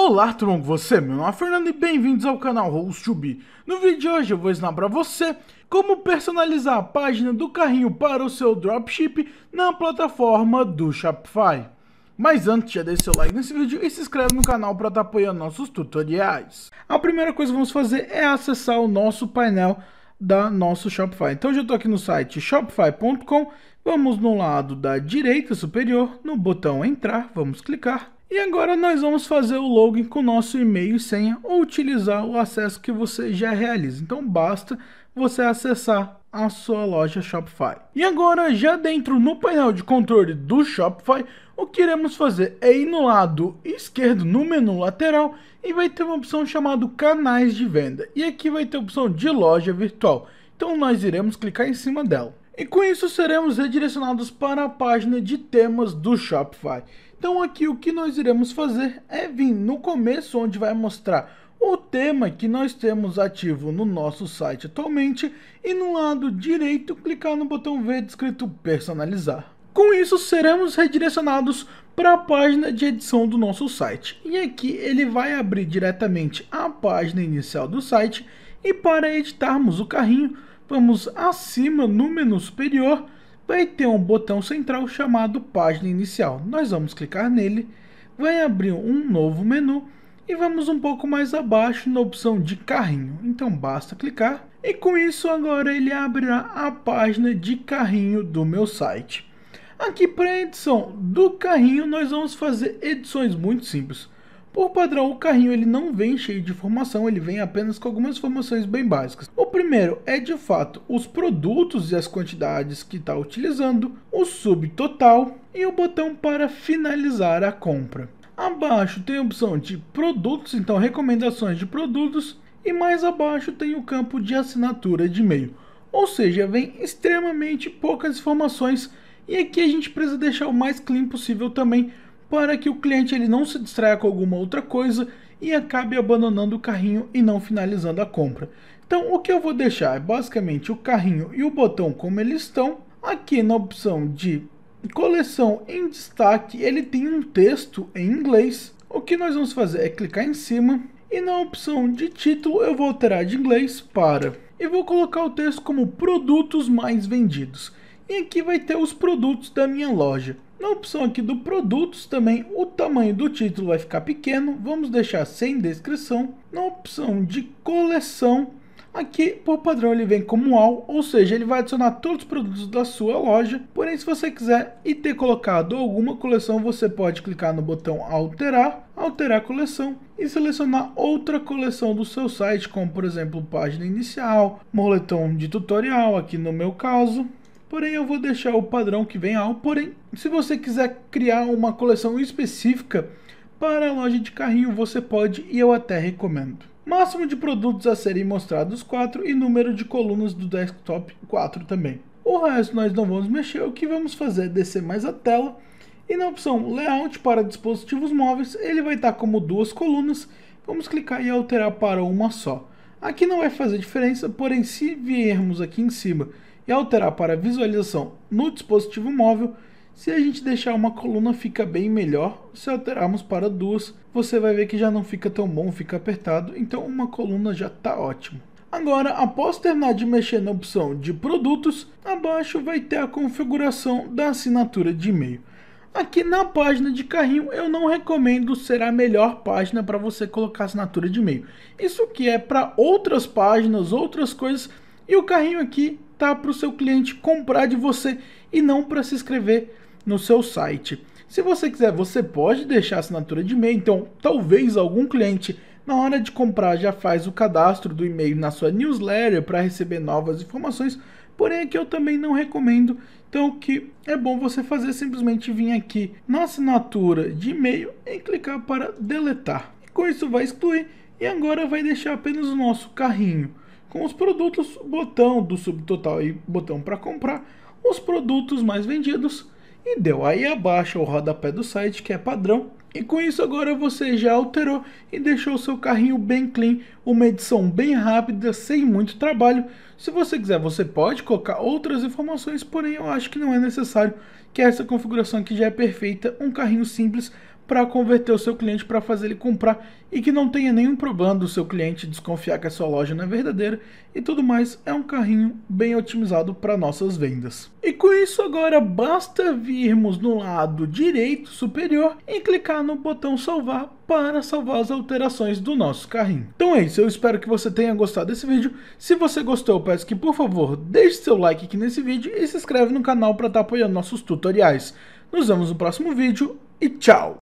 Olá tudo com você meu nome é Fernando e bem-vindos ao canal Host Be. No vídeo de hoje eu vou ensinar para você como personalizar a página do carrinho para o seu dropship na plataforma do Shopify. Mas antes, já deixa seu like nesse vídeo e se inscreve no canal para estar tá apoiando nossos tutoriais. A primeira coisa que vamos fazer é acessar o nosso painel da nosso Shopify. Então já estou aqui no site shopify.com, vamos no lado da direita superior, no botão entrar, vamos clicar e agora nós vamos fazer o login com o nosso e-mail e senha ou utilizar o acesso que você já realiza. Então basta você acessar a sua loja Shopify. E agora já dentro no painel de controle do Shopify, o que iremos fazer é ir no lado esquerdo no menu lateral e vai ter uma opção chamada canais de venda. E aqui vai ter a opção de loja virtual. Então nós iremos clicar em cima dela. E com isso seremos redirecionados para a página de temas do Shopify. Então aqui o que nós iremos fazer é vir no começo, onde vai mostrar o tema que nós temos ativo no nosso site atualmente e no lado direito clicar no botão verde escrito personalizar. Com isso, seremos redirecionados para a página de edição do nosso site. E aqui ele vai abrir diretamente a página inicial do site e para editarmos o carrinho, vamos acima no menu superior vai ter um botão central chamado página inicial. Nós vamos clicar nele, vai abrir um novo menu e vamos um pouco mais abaixo na opção de carrinho. Então basta clicar e com isso agora ele abrirá a página de carrinho do meu site. Aqui para a edição do carrinho nós vamos fazer edições muito simples. Por padrão, o carrinho ele não vem cheio de informação, ele vem apenas com algumas informações bem básicas. O primeiro é de fato os produtos e as quantidades que está utilizando, o subtotal e o botão para finalizar a compra. Abaixo tem a opção de produtos, então recomendações de produtos, e mais abaixo tem o campo de assinatura de e-mail. Ou seja, vem extremamente poucas informações e aqui a gente precisa deixar o mais clean possível também para que o cliente ele não se distraia com alguma outra coisa e acabe abandonando o carrinho e não finalizando a compra. Então o que eu vou deixar é basicamente o carrinho e o botão como eles estão. Aqui na opção de coleção em destaque ele tem um texto em inglês. O que nós vamos fazer é clicar em cima e na opção de título eu vou alterar de inglês para e vou colocar o texto como produtos mais vendidos. E aqui vai ter os produtos da minha loja. Na opção aqui do produtos também o tamanho do título vai ficar pequeno, vamos deixar sem descrição. Na opção de coleção, aqui por padrão ele vem como all, ou seja, ele vai adicionar todos os produtos da sua loja. Porém, se você quiser e ter colocado alguma coleção, você pode clicar no botão alterar, alterar a coleção e selecionar outra coleção do seu site, como por exemplo página inicial, moletom de tutorial, aqui no meu caso, Porém, eu vou deixar o padrão que vem ao. Porém, se você quiser criar uma coleção específica para a loja de carrinho, você pode e eu até recomendo. Máximo de produtos a serem mostrados 4 e número de colunas do desktop 4 também. O resto nós não vamos mexer, o que vamos fazer é descer mais a tela e na opção Layout para dispositivos móveis, ele vai estar como duas colunas, vamos clicar e alterar para uma só. Aqui não vai fazer diferença, porém se viermos aqui em cima e alterar para visualização no dispositivo móvel, se a gente deixar uma coluna fica bem melhor, se alterarmos para duas, você vai ver que já não fica tão bom, fica apertado, então uma coluna já está ótimo. Agora, após terminar de mexer na opção de produtos, abaixo vai ter a configuração da assinatura de e-mail. Aqui na página de carrinho eu não recomendo ser a melhor página para você colocar assinatura de e-mail. Isso que é para outras páginas, outras coisas, e o carrinho aqui tá para o seu cliente comprar de você e não para se inscrever no seu site. Se você quiser, você pode deixar a assinatura de e-mail, então talvez algum cliente na hora de comprar já faz o cadastro do e-mail na sua newsletter para receber novas informações, porém aqui eu também não recomendo. Então o que é bom você fazer é simplesmente vir aqui na assinatura de e-mail e clicar para deletar. E com isso vai excluir e agora vai deixar apenas o nosso carrinho com os produtos botão do subtotal e botão para comprar, os produtos mais vendidos e deu aí abaixo o rodapé do site que é padrão. E com isso agora você já alterou e deixou seu carrinho bem clean, uma edição bem rápida, sem muito trabalho. Se você quiser, você pode colocar outras informações, porém eu acho que não é necessário, que é essa configuração aqui já é perfeita, um carrinho simples para converter o seu cliente para fazer ele comprar e que não tenha nenhum problema do seu cliente desconfiar que a sua loja não é verdadeira e tudo mais, é um carrinho bem otimizado para nossas vendas. E com isso agora basta virmos no lado direito superior e clicar no botão salvar para salvar as alterações do nosso carrinho. Então é isso, eu espero que você tenha gostado desse vídeo. Se você gostou, peço que por favor deixe seu like aqui nesse vídeo e se inscreve no canal para estar tá apoiando nossos tutoriais. Nos vemos no próximo vídeo e tchau!